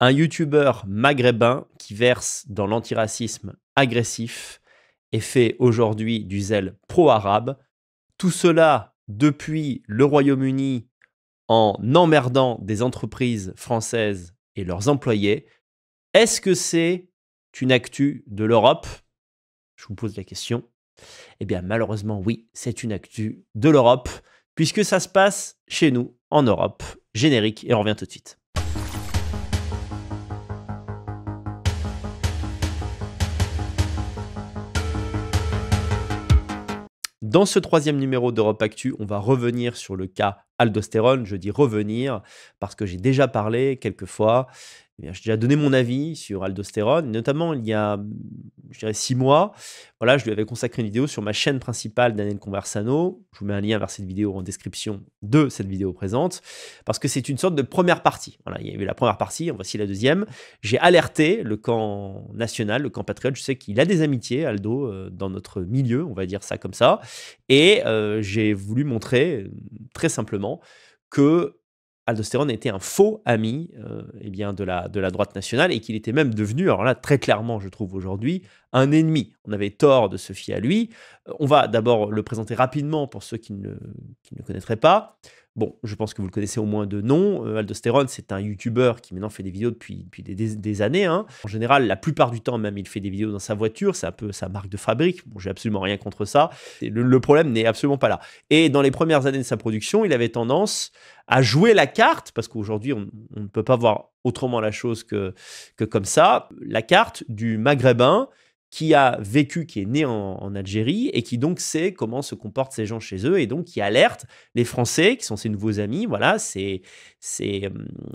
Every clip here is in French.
un youtubeur maghrébin qui verse dans l'antiracisme agressif et fait aujourd'hui du zèle pro-arabe. Tout cela depuis le Royaume-Uni en emmerdant des entreprises françaises et leurs employés. Est-ce que c'est une actu de l'Europe Je vous pose la question. Eh bien malheureusement oui, c'est une actu de l'Europe, puisque ça se passe chez nous, en Europe. Générique, et on revient tout de suite. Dans ce troisième numéro d'Europe Actu, on va revenir sur le cas aldostérone. Je dis revenir parce que j'ai déjà parlé quelques fois. Eh j'ai déjà donné mon avis sur aldostérone. Notamment, il y a je dirais, six mois, voilà, je lui avais consacré une vidéo sur ma chaîne principale Daniel Conversano. Je vous mets un lien vers cette vidéo en description de cette vidéo présente, parce que c'est une sorte de première partie. Voilà, il y a eu la première partie, voici la deuxième. J'ai alerté le camp national, le camp patriote. Je sais qu'il a des amitiés, Aldo, euh, dans notre milieu, on va dire ça comme ça. Et euh, j'ai voulu montrer, euh, très simplement, que Aldosterone était un faux ami euh, eh bien de, la, de la droite nationale et qu'il était même devenu, alors là très clairement je trouve aujourd'hui, un ennemi. On avait tort de se fier à lui. Euh, on va d'abord le présenter rapidement pour ceux qui ne, qui ne connaîtraient pas. Bon, je pense que vous le connaissez au moins de nom. Euh, Aldosterone, c'est un youtubeur qui maintenant fait des vidéos depuis, depuis des, années. Hein. En général, la plupart du temps, même, il fait des vidéos dans sa voiture. C'est un peu sa marque de fabrique. Bon, j'ai absolument rien contre ça. Le, problème n'est absolument pas là. Et dans les premières années de sa production, il avait tendance à jouer la carte, parce qu'aujourd'hui, on, ne peut pas voir autrement la chose que, que comme ça, la carte du maghrébin qui a vécu, qui est né en, Algérie et qui donc sait comment se comportent ces gens chez eux et donc qui alerte les Français qui sont ses nouveaux amis. Voilà, c'est, c'est, euh,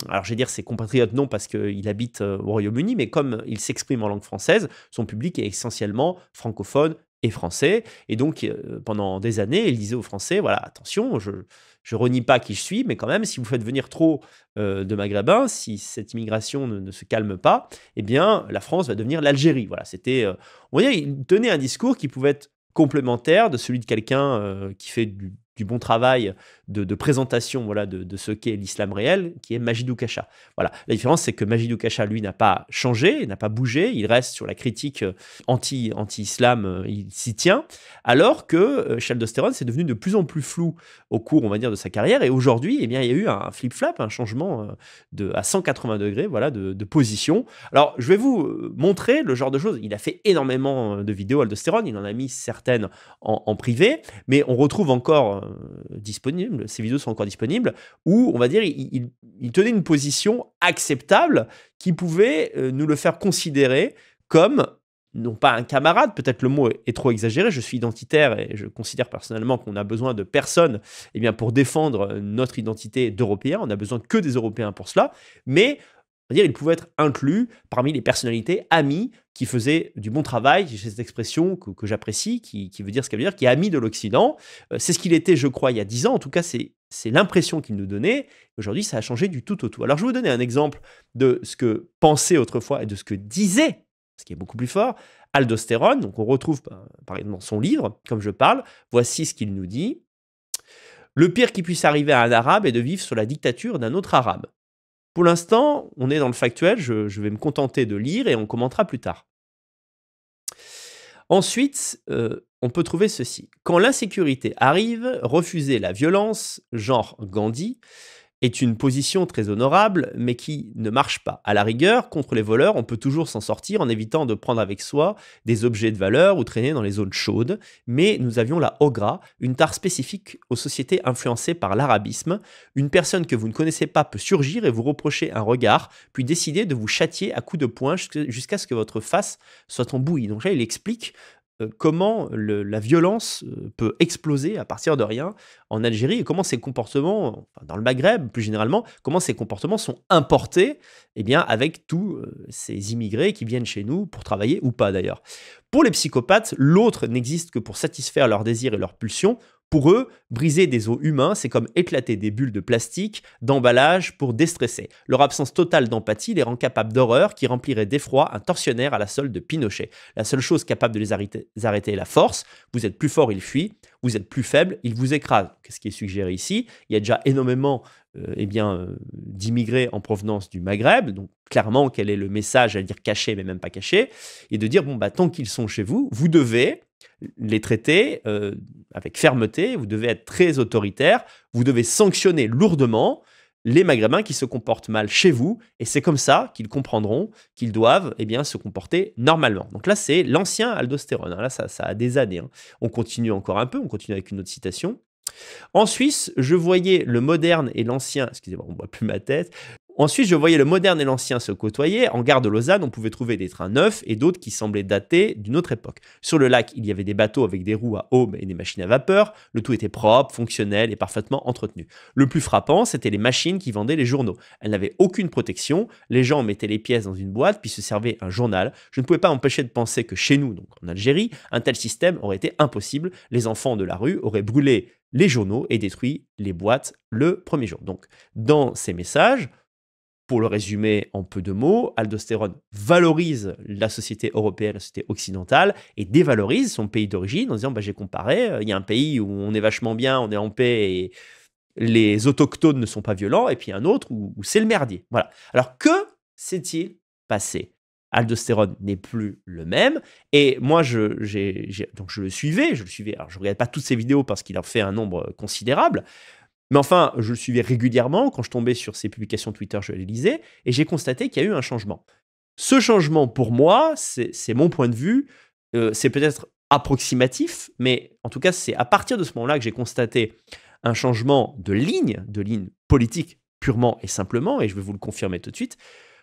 alors je vais dire ses compatriotes non parce qu'il habite euh, au Royaume-Uni, mais comme il s'exprime en langue française, son public est essentiellement francophone, et français. Et donc, euh, pendant des années, il disait aux Français, voilà, attention, je ne renie pas qui je suis, mais quand même, si vous faites venir trop euh, de Maghrébins, si cette immigration ne, se calme pas, eh bien, la France va devenir l'Algérie. Voilà, c'était... Euh, on voyait, il tenait un discours qui pouvait être complémentaire de celui de quelqu'un qui fait du, du bon travail de, présentation voilà, de, ce qu'est l'islam réel, qui est Majidou Kacha. Voilà. La différence, c'est que Majidou Kacha, lui, n'a pas changé, n'a pas bougé, il reste sur la critique euh, anti-islam, euh, il s'y tient, alors que Chaldosteron euh, c'est devenu de plus en plus flou au cours, on va dire, de sa carrière, et aujourd'hui, eh bien, il y a eu un flip flop un changement de, à 180 degrés voilà, de, position. Alors, je vais vous montrer le genre de choses, il a fait énormément de vidéos Aldostérone, il en a mis certaines en privé, mais on retrouve encore euh, disponible disponibles, ces vidéos sont encore disponibles, où on va dire il, tenait une position acceptable qui pouvait euh, nous le faire considérer comme non pas un camarade, peut-être le mot est trop exagéré, je suis identitaire et je considère personnellement qu'on a besoin de personnes eh bien, pour défendre euh, notre identité d'Européens, on a besoin que des Européens pour cela, mais on va dire, il pouvait être inclus parmi les personnalités amies qui faisait du bon travail, j'ai cette expression que, j'apprécie, qui, veut dire ce qu'elle veut dire, qui est ami de l'Occident. Euh, c'est ce qu'il était, je crois, il y a dix ans. En tout cas, c'est, l'impression qu'il nous donnait. Aujourd'hui, ça a changé du tout au tout. Alors, je vais vous donner un exemple de ce que pensait autrefois et de ce que disait, ce qui est beaucoup plus fort, Aldostérone. Donc, on retrouve euh, dans son livre, comme je parle, voici ce qu'il nous dit. Le pire qui puisse arriver à un arabe est de vivre sous la dictature d'un autre arabe. Pour l'instant, on est dans le factuel, je, vais me contenter de lire et on commentera plus tard. Ensuite, euh, on peut trouver ceci. Quand l'insécurité arrive, refuser la violence, genre Gandhi, est une position très honorable, mais qui ne marche pas. À la rigueur, contre les voleurs, on peut toujours s'en sortir en évitant de prendre avec soi des objets de valeur ou traîner dans les zones chaudes, mais nous avions la Ogra, une tare spécifique aux sociétés influencées par l'arabisme. Une personne que vous ne connaissez pas peut surgir et vous reprocher un regard, puis décider de vous châtier à coups de poing jusqu'à ce que votre face soit en bouillie. Donc là, il explique euh, comment la violence euh, peut exploser à partir de rien en Algérie et comment ces comportements, dans le Maghreb plus généralement, comment ces comportements sont importés eh bien, avec tous euh, ces immigrés qui viennent chez nous pour travailler ou pas d'ailleurs. Pour les psychopathes, l'autre n'existe que pour satisfaire leurs désirs et leurs pulsions. Pour eux, briser des os humains, c'est comme éclater des bulles de plastique, d'emballage pour déstresser. Leur absence totale d'empathie les rend capables d'horreur qui remplirait d'effroi un tortionnaire à la solde de Pinochet. La seule chose capable de les arrêter, est la force. Vous êtes plus fort, ils fuient. Vous êtes plus faible, ils vous écrasent. Qu'est-ce qui est suggéré ici Il y a déjà énormément euh, eh bien, euh, d'immigrés en provenance du Maghreb. Donc, clairement, quel est le message à dire caché, mais même pas caché Et de dire, bon, bah, tant qu'ils sont chez vous, vous devez, les traiter euh, avec fermeté, vous devez être très autoritaire, vous devez sanctionner lourdement les Maghrébins qui se comportent mal chez vous, et c'est comme ça qu'ils comprendront qu'ils doivent eh bien, se comporter normalement. Donc là, c'est l'ancien aldostérone, hein. là, ça, a des années. Hein. On continue encore un peu, on continue avec une autre citation. En Suisse, je voyais le moderne et l'ancien, excusez-moi, on ne voit plus ma tête, Ensuite, je voyais le moderne et l'ancien se côtoyer. En gare de Lausanne, on pouvait trouver des trains neufs et d'autres qui semblaient dater d'une autre époque. Sur le lac, il y avait des bateaux avec des roues à aubes et des machines à vapeur. Le tout était propre, fonctionnel et parfaitement entretenu. Le plus frappant, c'était les machines qui vendaient les journaux. Elles n'avaient aucune protection. Les gens mettaient les pièces dans une boîte puis se servaient un journal. Je ne pouvais pas m'empêcher de penser que chez nous, donc en Algérie, un tel système aurait été impossible. Les enfants de la rue auraient brûlé les journaux et détruit les boîtes le premier jour. Donc, dans ces messages, pour le résumer en peu de mots, Aldostérone valorise la société européenne, la société occidentale, et dévalorise son pays d'origine en disant bah, j'ai comparé, euh, il y a un pays où on est vachement bien, on est en paix et les autochtones ne sont pas violents, et puis un autre où, c'est le merdier. Voilà. Alors que s'est-il passé Aldostérone n'est plus le même. Et moi, je, donc je le suivais, je le suivais. je ne regarde pas toutes ses vidéos parce qu'il en fait un nombre considérable. Mais enfin, je le suivais régulièrement. Quand je tombais sur ses publications Twitter, je les lisais et j'ai constaté qu'il y a eu un changement. Ce changement, pour moi, c'est mon point de vue. Euh, c'est peut-être approximatif, mais en tout cas, c'est à partir de ce moment-là que j'ai constaté un changement de ligne, de ligne politique purement et simplement, et je vais vous le confirmer tout de suite.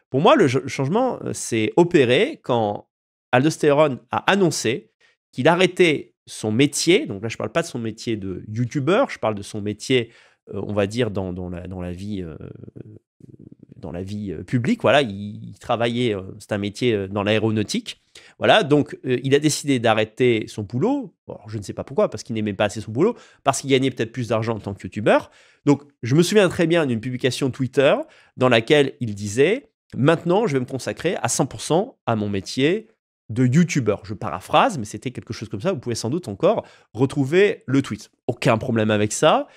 Pour moi, le changement euh, s'est opéré quand Aldosteron a annoncé qu'il arrêtait son métier, donc là je ne parle pas de son métier de YouTuber, je parle de son métier euh, on va dire, dans, la, vie dans la vie euh, euh, publique. Voilà, il, travaillait, c'est un métier dans l'aéronautique. Voilà, donc il a décidé d'arrêter son boulot. je ne sais pas pourquoi, parce qu'il n'aimait pas assez son boulot, parce qu'il gagnait peut-être plus d'argent en tant que youtubeur. Donc je me souviens très bien d'une publication Twitter dans laquelle il disait Maintenant, je vais me consacrer à 100% à mon métier de youtubeur. Je paraphrase, mais c'était quelque chose comme ça. Vous pouvez sans doute encore retrouver le tweet. Aucun problème avec ça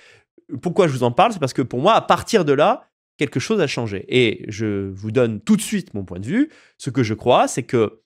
pourquoi je vous en parle, c'est parce que pour moi, à partir de là, quelque chose a changé. Et je vous donne tout de suite mon point de vue. Ce que je crois, c'est que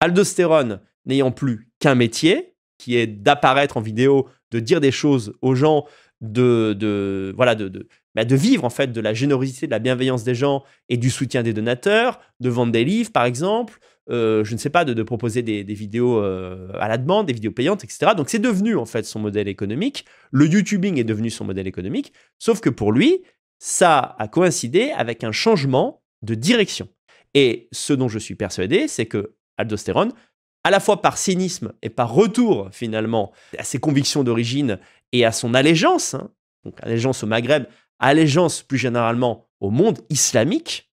aldostérone n'ayant plus qu'un métier, qui est d'apparaître en vidéo, de dire des choses aux gens, de, voilà, de, de, bah, de, vivre en fait de la générosité, de la bienveillance des gens et du soutien des donateurs, de vendre des livres par exemple, euh, je ne sais pas, de, proposer des, vidéos euh, à la demande, des vidéos payantes, etc. Donc c'est devenu en fait son modèle économique. Le YouTubing est devenu son modèle économique, sauf que pour lui, ça a coïncidé avec un changement de direction. Et ce dont je suis persuadé, c'est que Aldosterone, à la fois par cynisme et par retour finalement à ses convictions d'origine et à son allégeance, hein, donc allégeance au Maghreb, allégeance plus généralement au monde islamique,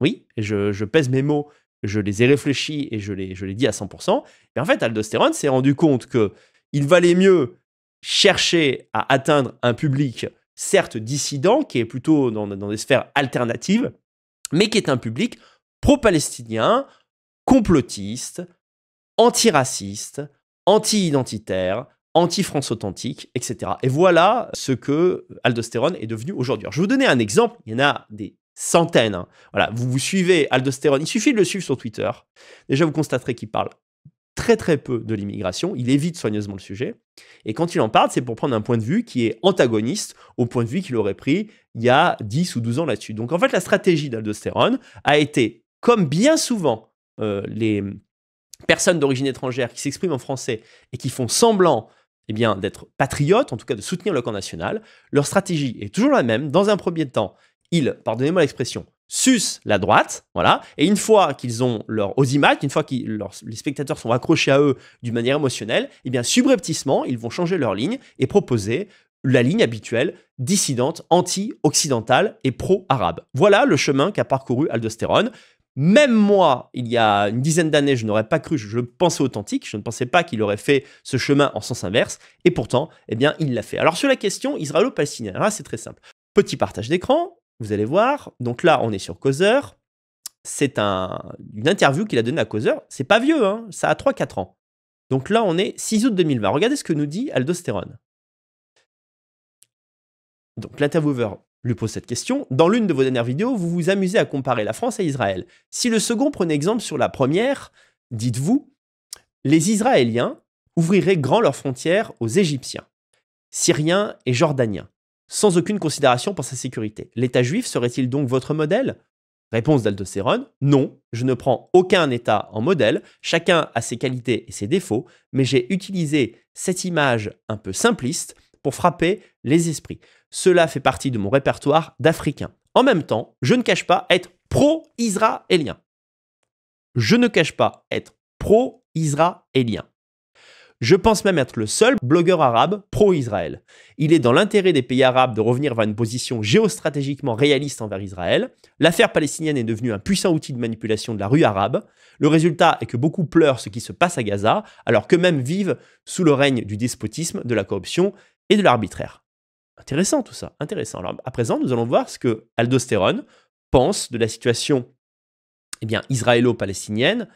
oui, et je pèse mes mots je les ai réfléchis et je les, je les dis à 100%. Et en fait, Aldosterone s'est rendu compte que il valait mieux chercher à atteindre un public, certes dissident, qui est plutôt dans, des sphères alternatives, mais qui est un public pro-palestinien, complotiste, antiraciste, anti-identitaire, anti-France authentique, etc. Et voilà ce que Aldosterone est devenu aujourd'hui. je vais vous donner un exemple. Il y en a des centaines. Hein. Voilà, vous vous suivez Aldostérone, il suffit de le suivre sur Twitter. Déjà, vous constaterez qu'il parle très très peu de l'immigration, il évite soigneusement le sujet. Et quand il en parle, c'est pour prendre un point de vue qui est antagoniste au point de vue qu'il aurait pris il y a 10 ou 12 ans là-dessus. Donc en fait, la stratégie d'Aldostérone a été, comme bien souvent euh, les personnes d'origine étrangère qui s'expriment en français et qui font semblant eh bien, d'être patriotes, en tout cas de soutenir le camp national, leur stratégie est toujours la même. Dans un premier temps, ils, pardonnez-moi l'expression, sus la droite, voilà, et une fois qu'ils ont leur osimat, une fois que les spectateurs sont raccrochés à eux d'une manière émotionnelle, eh bien subrepticement, ils vont changer leur ligne et proposer la ligne habituelle dissidente, anti-occidentale et pro-arabe. Voilà le chemin qu'a parcouru Aldostérone. Même moi, il y a une dizaine d'années, je n'aurais pas cru, je le pensais authentique, je ne pensais pas qu'il aurait fait ce chemin en sens inverse, et pourtant, eh bien, il l'a fait. Alors sur la question israélo-palestinienne, ah, c'est très simple. Petit partage d'écran, vous allez voir, donc là, on est sur Causeur. C'est un, une interview qu'il a donnée à Causeur. C'est pas vieux, hein. ça a 3-4 ans. Donc là, on est 6 août 2020. Regardez ce que nous dit Aldostérone. Donc l'intervieweur lui pose cette question. Dans l'une de vos dernières vidéos, vous vous amusez à comparer la France et Israël. Si le second prenait exemple sur la première, dites-vous, les Israéliens ouvriraient grand leurs frontières aux Égyptiens, Syriens et Jordaniens, sans aucune considération pour sa sécurité. L'État juif serait-il donc votre modèle Réponse d'Aldocérone, non, je ne prends aucun État en modèle, chacun a ses qualités et ses défauts, mais j'ai utilisé cette image un peu simpliste pour frapper les esprits. Cela fait partie de mon répertoire d'Africain. En même temps, je ne cache pas être pro-israélien. Je ne cache pas être pro-israélien. Je pense même être le seul blogueur arabe pro-Israël. Il est dans l'intérêt des pays arabes de revenir vers une position géostratégiquement réaliste envers Israël. L'affaire palestinienne est devenue un puissant outil de manipulation de la rue arabe. Le résultat est que beaucoup pleurent ce qui se passe à Gaza, alors qu'eux-mêmes vivent sous le règne du despotisme, de la corruption et de l'arbitraire. Intéressant tout ça, intéressant. Alors à présent, nous allons voir ce que Aldosterone pense de la situation eh israélo-palestinienne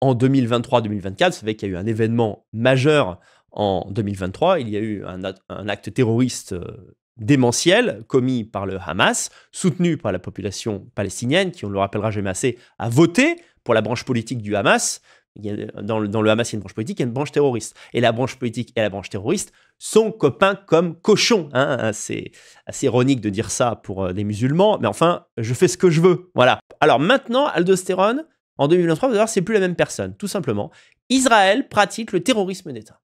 en 2023-2024. Vous savez qu'il y a eu un événement majeur en 2023. Il y a eu un, acte terroriste euh, démentiel commis par le Hamas, soutenu par la population palestinienne, qui, on le rappellera jamais assez, a voté pour la branche politique du Hamas. dans, le, Hamas, il y a une branche politique, il y a une branche terroriste. Et la branche politique et la branche terroriste sont copains comme cochons. C'est hein. assez, assez ironique de dire ça pour euh, des musulmans, mais enfin, je fais ce que je veux. Voilà. Alors maintenant, aldostérone, en 2023, vous allez voir, c'est plus la même personne, tout simplement. Israël pratique le terrorisme d'État.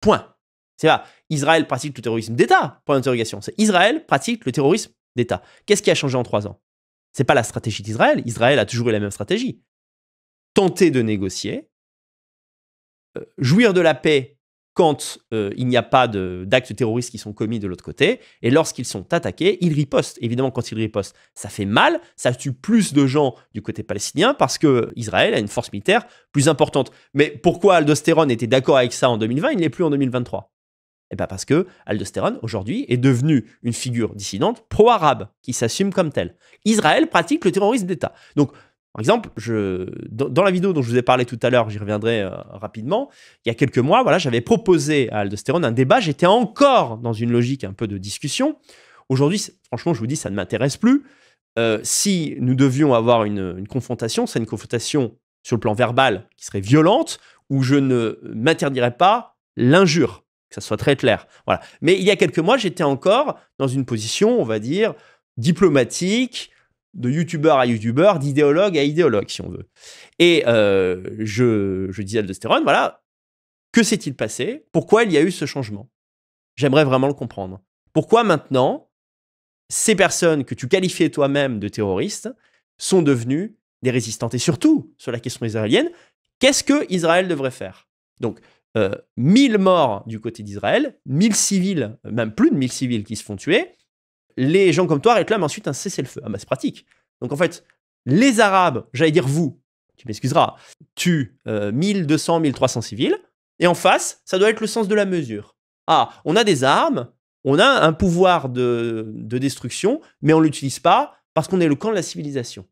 Point. C'est pas Israël pratique le terrorisme d'État, point d'interrogation. C'est Israël pratique le terrorisme d'État. Qu'est-ce qui a changé en trois ans C'est pas la stratégie d'Israël. Israël a toujours eu la même stratégie. Tenter de négocier, euh, jouir de la paix quand euh, il n'y a pas d'actes terroristes qui sont commis de l'autre côté, et lorsqu'ils sont attaqués, ils ripostent. Évidemment, quand ils ripostent, ça fait mal, ça tue plus de gens du côté palestinien parce que Israël a une force militaire plus importante. Mais pourquoi Aldosterone était d'accord avec ça en 2020, il ne l'est plus en 2023 Eh bien parce que aujourd'hui, est devenu une figure dissidente pro-arabe, qui s'assume comme telle. Israël pratique le terrorisme d'État. Donc, par exemple, je, dans, la vidéo dont je vous ai parlé tout à l'heure, j'y reviendrai euh, rapidement, il y a quelques mois, voilà, j'avais proposé à Aldosterone un débat, j'étais encore dans une logique un peu de discussion. Aujourd'hui, franchement, je vous dis, ça ne m'intéresse plus. Euh, si nous devions avoir une, confrontation, c'est une confrontation sur le plan verbal qui serait violente, où je ne m'interdirais pas l'injure, que ça soit très clair. Voilà. Mais il y a quelques mois, j'étais encore dans une position, on va dire, diplomatique, de youtubeur à youtubeur, d'idéologue à idéologue, si on veut. Et euh, je, je disais à Aldosterone, voilà, que s'est-il passé Pourquoi il y a eu ce changement J'aimerais vraiment le comprendre. Pourquoi maintenant, ces personnes que tu qualifiais toi-même de terroristes sont devenues des résistantes Et surtout, sur la question israélienne, qu'est-ce que Israël devrait faire Donc, euh, 1000 morts du côté d'Israël, 1000 civils, même plus de 1000 civils qui se font tuer, les gens comme toi réclament ensuite un cessez-le-feu. Ah bah c'est pratique. Donc en fait, les Arabes, j'allais dire vous, tu m'excuseras, tuent 1200, euh, 1300 civils, et en face, ça doit être le sens de la mesure. Ah, on a des armes, on a un pouvoir de, destruction, mais on ne l'utilise pas parce qu'on est le camp de la civilisation.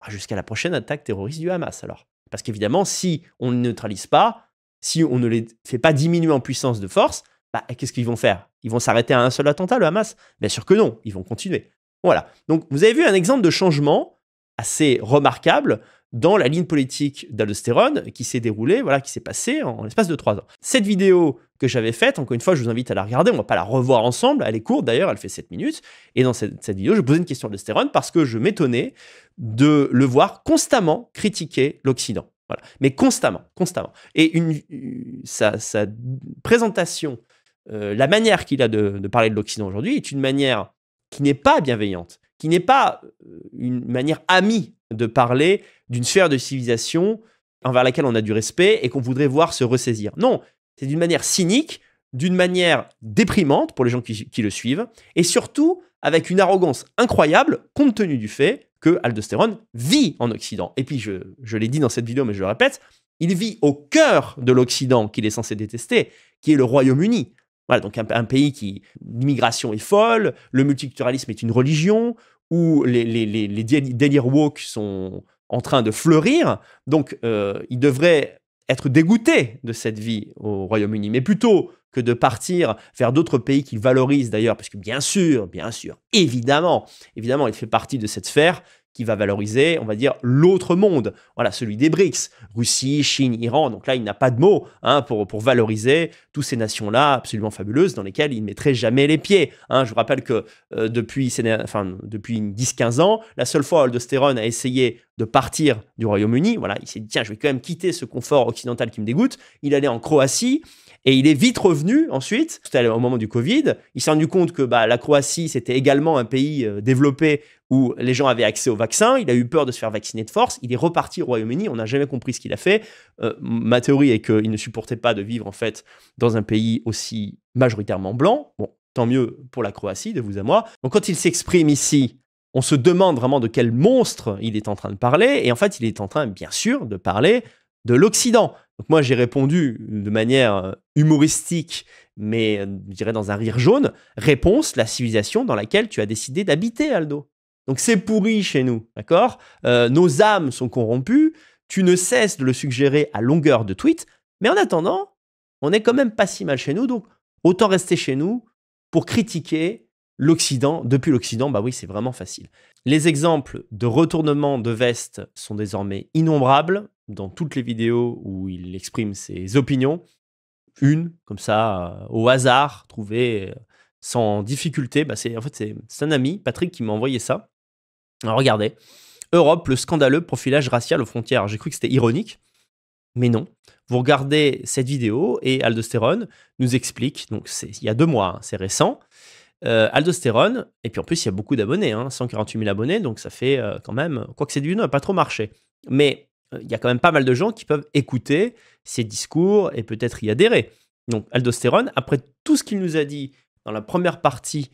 Ah, jusqu'à la prochaine attaque terroriste du Hamas alors. Parce qu'évidemment, si on ne neutralise pas, si on ne les fait pas diminuer en puissance de force, bah, qu'est-ce qu'ils vont faire ils vont s'arrêter à un seul attentat, le Hamas Bien sûr que non, ils vont continuer. Voilà. Donc vous avez vu un exemple de changement assez remarquable dans la ligne politique d'Aldostérone qui s'est déroulée, voilà, qui s'est passée en, l'espace de trois ans. Cette vidéo que j'avais faite, encore une fois, je vous invite à la regarder, on va pas la revoir ensemble, elle est courte d'ailleurs, elle fait 7 minutes, et dans cette, vidéo, je posais une question d'Aldostérone parce que je m'étonnais de le voir constamment critiquer l'Occident. Voilà. Mais constamment, constamment. Et une, euh, sa, sa présentation euh, la manière qu'il a de, parler de l'Occident aujourd'hui est une manière qui n'est pas bienveillante, qui n'est pas euh, une manière amie de parler d'une sphère de civilisation envers laquelle on a du respect et qu'on voudrait voir se ressaisir. Non, c'est d'une manière cynique, d'une manière déprimante pour les gens qui, le suivent, et surtout avec une arrogance incroyable compte tenu du fait que Aldostérone vit en Occident. Et puis, je l'ai dit dans cette vidéo, mais je le répète, il vit au cœur de l'Occident qu'il est censé détester, qui est le Royaume-Uni. Voilà, donc un, pays qui l'immigration est folle, le multiculturalisme est une religion, où les, les, les, woke sont en train de fleurir. Donc, euh, il devrait être dégoûté de cette vie au Royaume-Uni, mais plutôt que de partir vers d'autres pays qui valorisent d'ailleurs, parce que bien sûr, bien sûr, évidemment, évidemment, il fait partie de cette sphère qui va valoriser, on va dire, l'autre monde, voilà, celui des BRICS, Russie, Chine, Iran. Donc là, il n'a pas de mots hein, pour, pour valoriser toutes ces nations-là absolument fabuleuses dans lesquelles il ne mettrait jamais les pieds. Hein. Je vous rappelle que euh, depuis depuis, enfin, depuis 10-15 ans, la seule fois où Aldostérone a essayé de partir du Royaume-Uni. Voilà, il s'est dit tiens, je vais quand même quitter ce confort occidental qui me dégoûte. Il allait en Croatie et il est vite revenu ensuite. C'était au moment du Covid. Il s'est rendu compte que bah, la Croatie c'était également un pays euh, développé où les gens avaient accès au vaccin. Il a eu peur de se faire vacciner de force. Il est reparti au Royaume-Uni. On n'a jamais compris ce qu'il a fait. Euh, ma théorie est qu'il ne supportait pas de vivre en fait dans un pays aussi majoritairement blanc. Bon, tant mieux pour la Croatie, de vous à moi. Donc quand il s'exprime ici on se demande vraiment de quel monstre il est en train de parler. Et en fait, il est en train, bien sûr, de parler de l'Occident. Donc moi, j'ai répondu de manière euh, humoristique, mais euh, je dirais dans un rire jaune, réponse, la civilisation dans laquelle tu as décidé d'habiter, Aldo. Donc c'est pourri chez nous, d'accord euh, Nos âmes sont corrompues, tu ne cesses de le suggérer à longueur de tweets, mais en attendant, on n'est quand même pas si mal chez nous, donc autant rester chez nous pour critiquer l'Occident, depuis l'Occident, bah oui, c'est vraiment facile. Les exemples de retournement de veste sont désormais innombrables dans toutes les vidéos où il exprime ses opinions. Une, comme ça, euh, au hasard, trouvée euh, sans difficulté. Bah c'est, en fait, c'est un ami, Patrick, qui m'a envoyé ça. Alors regardez. Europe, le scandaleux profilage racial aux frontières. J'ai cru que c'était ironique, mais non. Vous regardez cette vidéo et Aldosterone nous explique, donc c'est il y a deux mois, hein, c'est récent, euh, aldosterone, aldostérone, et puis en plus, il y a beaucoup d'abonnés, 148 hein, 000 abonnés, donc ça fait euh, quand même, quoi que c'est du n'a pas trop marché. Mais euh, il y a quand même pas mal de gens qui peuvent écouter ses discours et peut-être y adhérer. Donc, aldostérone, après tout ce qu'il nous a dit dans la première partie,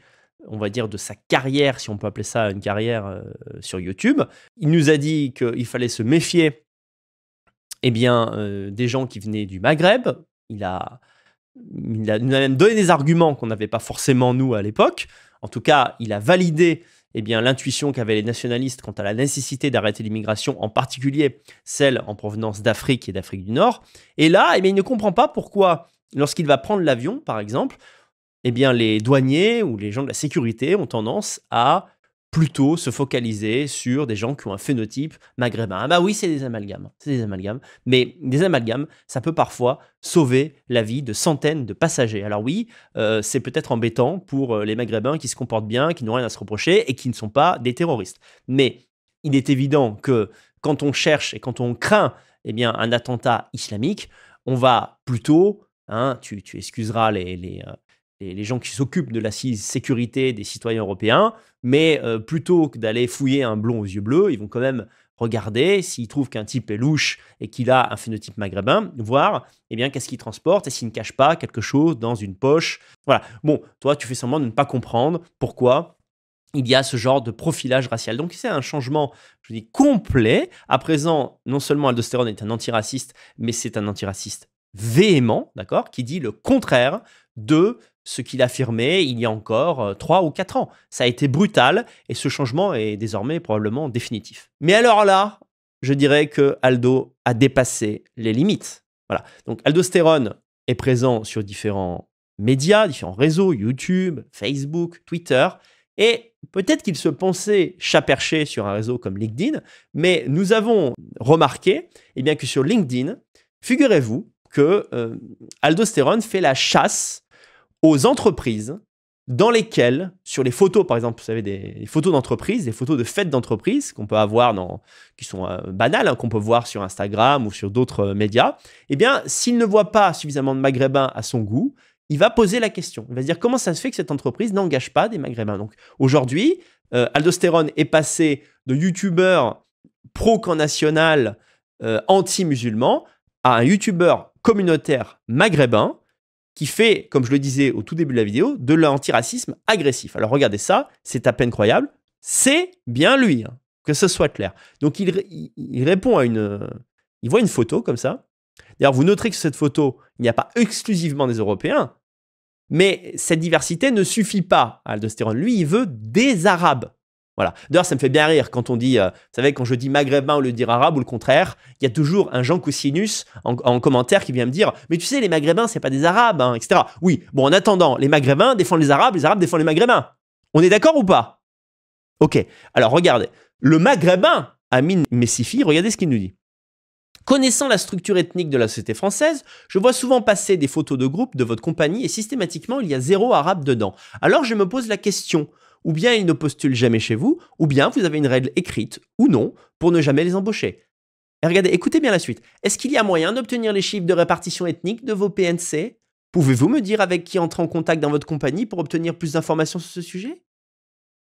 on va dire, de sa carrière, si on peut appeler ça une carrière sur YouTube, il nous a dit qu'il fallait se méfier eh bien, des gens qui venaient du Maghreb. Il a il, nous a même donné des arguments qu'on n'avait pas forcément nous à l'époque. En tout cas, il a validé eh bien l'intuition qu'avaient les nationalistes quant à la nécessité d'arrêter l'immigration, en particulier celle en provenance d'Afrique et d'Afrique du Nord. Et là, eh bien, il ne comprend pas pourquoi, lorsqu'il va prendre l'avion, par exemple, eh bien, les douaniers ou les gens de la sécurité ont tendance à plutôt se focaliser sur des gens qui ont un phénotype maghrébin. Ah bah oui, c'est des amalgames, c'est des amalgames, mais des amalgames, ça peut parfois sauver la vie de centaines de passagers. Alors oui, euh, c'est peut-être embêtant pour euh, les maghrébins qui se comportent bien, qui n'ont rien à se reprocher et qui ne sont pas des terroristes. Mais il est évident que quand on cherche et quand on craint eh bien, un attentat islamique, on va plutôt Hein, tu, tu, excuseras les, les, euh, les, gens qui s'occupent de la sécurité des citoyens européens, mais euh, plutôt que d'aller fouiller un blond aux yeux bleus, ils vont quand même regarder s'ils trouvent qu'un type est louche et qu'il a un phénotype maghrébin, voir eh bien qu'est-ce qu'il transporte et s'il ne cache pas quelque chose dans une poche. Voilà. Bon, toi, tu fais semblant de ne pas comprendre pourquoi il y a ce genre de profilage racial. Donc c'est un changement, je dis, complet. À présent, non seulement Aldostérone est un antiraciste, mais c'est un antiraciste véhément, d'accord, qui dit le contraire de ce qu'il affirmait il y a encore euh, trois ou quatre ans. Ça a été brutal et ce changement est désormais probablement définitif. Mais alors là, je dirais que Aldo a dépassé les limites. Voilà. Donc aldostérone est présent sur différents médias, différents réseaux, YouTube, Facebook, Twitter. Et peut-être qu'il se pensait chat perché sur un réseau comme LinkedIn, mais nous avons remarqué eh bien, que sur LinkedIn, figurez-vous que euh, aldostérone fait la chasse aux entreprises dans lesquelles, sur les photos, par exemple, vous savez, des, photos d'entreprise, des photos de fêtes d'entreprise qu'on peut avoir, dans, qui sont euh, banales, hein, qu'on peut voir sur Instagram ou sur d'autres euh, médias, eh bien, s'il ne voit pas suffisamment de Maghrébins à son goût, il va poser la question. Il va se dire comment ça se fait que cette entreprise n'engage pas des Maghrébins. Donc aujourd'hui, euh, Aldosterone est passé de youtubeur pro-camp national anti-musulman à un youtubeur communautaire maghrébin qui fait, comme je le disais au tout début de la vidéo, de l'antiracisme agressif. Alors regardez ça, c'est à peine croyable. C'est bien lui, hein, que ce soit clair. Donc il, répond à une... il voit une photo comme ça. D'ailleurs, vous noterez que sur cette photo, il n'y a pas exclusivement des Européens, mais cette diversité ne suffit pas à Aldostérone. Lui, il veut des Arabes. Voilà. D'ailleurs, ça me fait bien rire quand on dit, euh, vous savez, quand je dis maghrébin ou le dire arabe ou le contraire, il y a toujours un Jean Cousinus en, commentaire qui vient me dire, mais tu sais, les maghrébins, c'est pas des arabes, hein, etc. Oui, bon, en attendant, les maghrébins défendent les arabes, les arabes défendent les maghrébins. On est d'accord ou pas Ok, alors regardez. Le maghrébin, Amine Messifi, regardez ce qu'il nous dit. Connaissant la structure ethnique de la société française, je vois souvent passer des photos de groupe de votre compagnie et systématiquement il y a zéro arabe dedans. Alors je me pose la question, ou bien ils ne postulent jamais chez vous, ou bien vous avez une règle écrite ou non pour ne jamais les embaucher. Et regardez, écoutez bien la suite. Est-ce qu'il y a moyen d'obtenir les chiffres de répartition ethnique de vos PNC Pouvez-vous me dire avec qui entre en contact dans votre compagnie pour obtenir plus d'informations sur ce sujet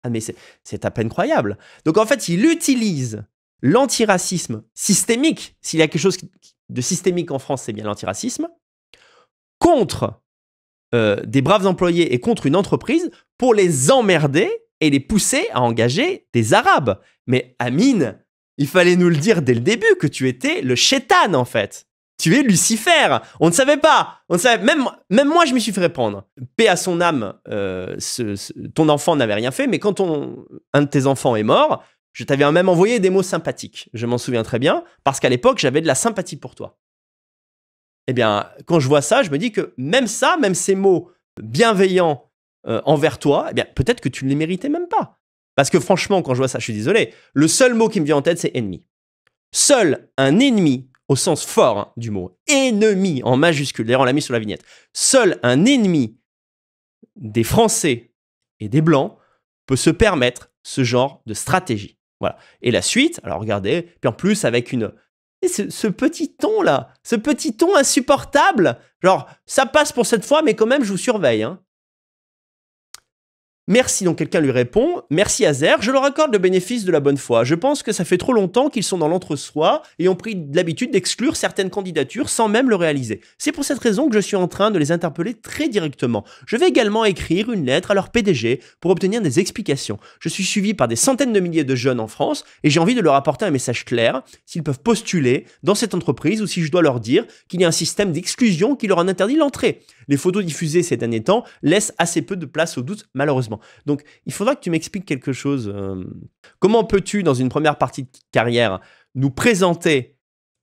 Ah mais c'est à peine croyable. Donc en fait, il utilise l'antiracisme systémique, s'il y a quelque chose de systémique en France, c'est bien l'antiracisme, contre euh, des braves employés et contre une entreprise pour les emmerder et les pousser à engager des Arabes. Mais Amine, il fallait nous le dire dès le début que tu étais le chétan en fait. Tu es Lucifer. On ne savait pas. On savait même moi je m'y suis fait prendre. Paix à son âme. Euh, ton enfant n'avait rien fait, mais quand un de tes enfants est mort, je t'avais même envoyé des mots sympathiques. Je m'en souviens très bien parce qu'à l'époque j'avais de la sympathie pour toi. Eh bien, quand je vois ça, je me dis que même ça, même ces mots bienveillants euh, envers toi, eh bien, peut-être que tu ne les méritais même pas. Parce que franchement, quand je vois ça, je suis désolé. Le seul mot qui me vient en tête, c'est ennemi. Seul un ennemi, au sens fort hein, du mot, ennemi en majuscule, d'ailleurs on l'a mis sur la vignette, seul un ennemi des Français et des Blancs peut se permettre ce genre de stratégie. Voilà. Et la suite, alors regardez, puis en plus avec une, ce, ce, petit ton là, ce petit ton insupportable, genre ça passe pour cette fois, mais quand même je vous surveille. Hein. Merci, donc quelqu'un lui répond, merci Azer, je leur accorde le bénéfice de la bonne foi. Je pense que ça fait trop longtemps qu'ils sont dans l'entre-soi et ont pris l'habitude d'exclure certaines candidatures sans même le réaliser. C'est pour cette raison que je suis en train de les interpeller très directement. Je vais également écrire une lettre à leur PDG pour obtenir des explications. Je suis suivi par des centaines de milliers de jeunes en France et j'ai envie de leur apporter un message clair s'ils peuvent postuler dans cette entreprise ou si je dois leur dire qu'il y a un système d'exclusion qui leur en interdit l'entrée les photos diffusées ces derniers temps laissent assez peu de place au doute, malheureusement. Donc, il faudra que tu m'expliques quelque chose. Euh, comment peux-tu, dans une première partie de carrière, nous présenter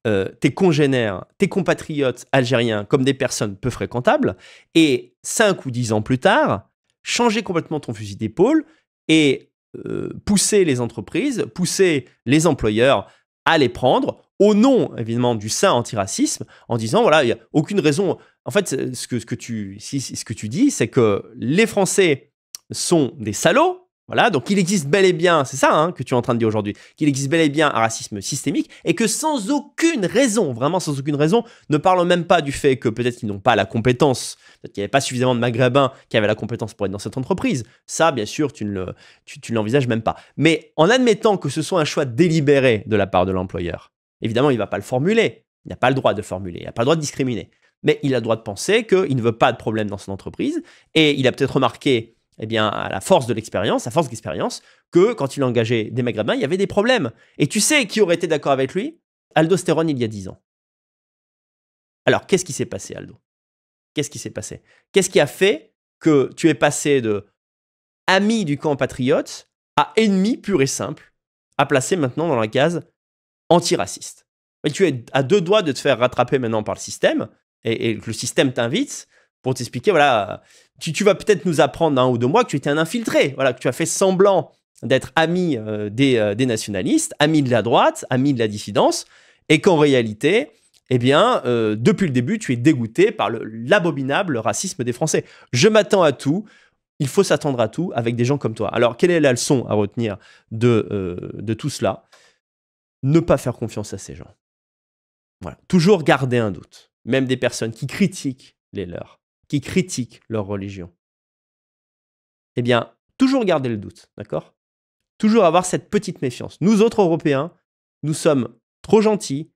euh, tes congénères, tes compatriotes algériens comme des personnes peu fréquentables, et cinq ou dix ans plus tard, changer complètement ton fusil d'épaule et euh, pousser les entreprises, pousser les employeurs à les prendre au nom évidemment du saint antiracisme en disant voilà, il n'y a aucune raison. En fait, ce que, ce que, tu, ce que tu dis, c'est que les Français sont des salauds voilà, donc il existe bel et bien, c'est ça hein, que tu es en train de dire aujourd'hui, qu'il existe bel et bien un racisme systémique et que sans aucune raison, vraiment sans aucune raison, ne parlons même pas du fait que peut-être qu'ils n'ont pas la compétence, peut qu'il n'y avait pas suffisamment de Maghrébins qui avaient la compétence pour être dans cette entreprise. Ça, bien sûr, tu ne l'envisages même pas. Mais en admettant que ce soit un choix délibéré de la part de l'employeur, évidemment, il ne va pas le formuler. Il n'a pas le droit de formuler, il n'a pas le droit de discriminer. Mais il a le droit de penser qu'il ne veut pas de problème dans son entreprise et il a peut-être remarqué eh bien, à la force de l'expérience, à force d'expérience, que quand il a engagé des Maghrébins, il y avait des problèmes. Et tu sais qui aurait été d'accord avec lui Aldostérone il y a 10 ans. Alors, qu'est-ce qui s'est passé, Aldo Qu'est-ce qui s'est passé Qu'est-ce qui a fait que tu es passé de ami du camp patriote à ennemi pur et simple, à placer maintenant dans la case antiraciste et Tu es à deux doigts de te faire rattraper maintenant par le système, et, et le système t'invite, pour t'expliquer, voilà, tu, vas peut-être nous apprendre un ou deux mois que tu étais un infiltré, voilà, que tu as fait semblant d'être ami euh, euh, des, nationalistes, ami de la droite, ami de la dissidence, et qu'en réalité, eh bien, euh, depuis le début, tu es dégoûté par l'abominable racisme des Français. Je m'attends à tout. Il faut s'attendre à tout avec des gens comme toi. Alors, quelle est la leçon à retenir de, de tout cela Ne pas faire confiance à ces gens. Voilà. Toujours garder un doute. Même des personnes qui critiquent les leurs qui critiquent leur religion Eh bien, toujours garder le doute, d'accord Toujours avoir cette petite méfiance. Nous autres Européens, nous sommes trop gentils,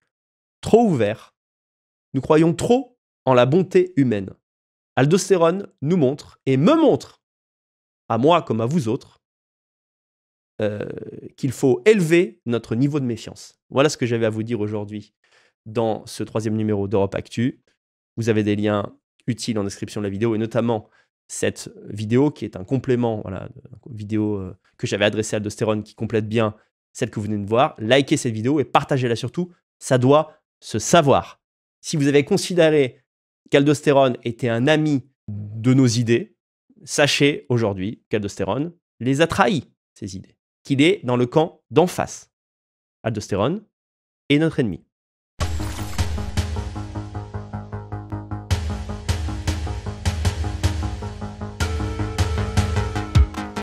trop ouverts, nous croyons trop en la bonté humaine. Aldosterone nous montre, et me montre, à moi comme à vous autres, euh, qu'il faut élever notre niveau de méfiance. Voilà ce que j'avais à vous dire aujourd'hui dans ce troisième numéro d'Europe Actu. Vous avez des liens utile en description de la vidéo et notamment cette vidéo qui est un complément, voilà, vidéo euh, que j'avais adressée à Aldosterone qui complète bien celle que vous venez de voir. Likez cette vidéo et partagez-la surtout, ça doit se savoir. Si vous avez considéré qu'Aldostérone était un ami de nos idées, sachez aujourd'hui qu'Aldostérone les a trahis, ces idées, qu'il est dans le camp d'en face. Aldostérone est notre ennemi.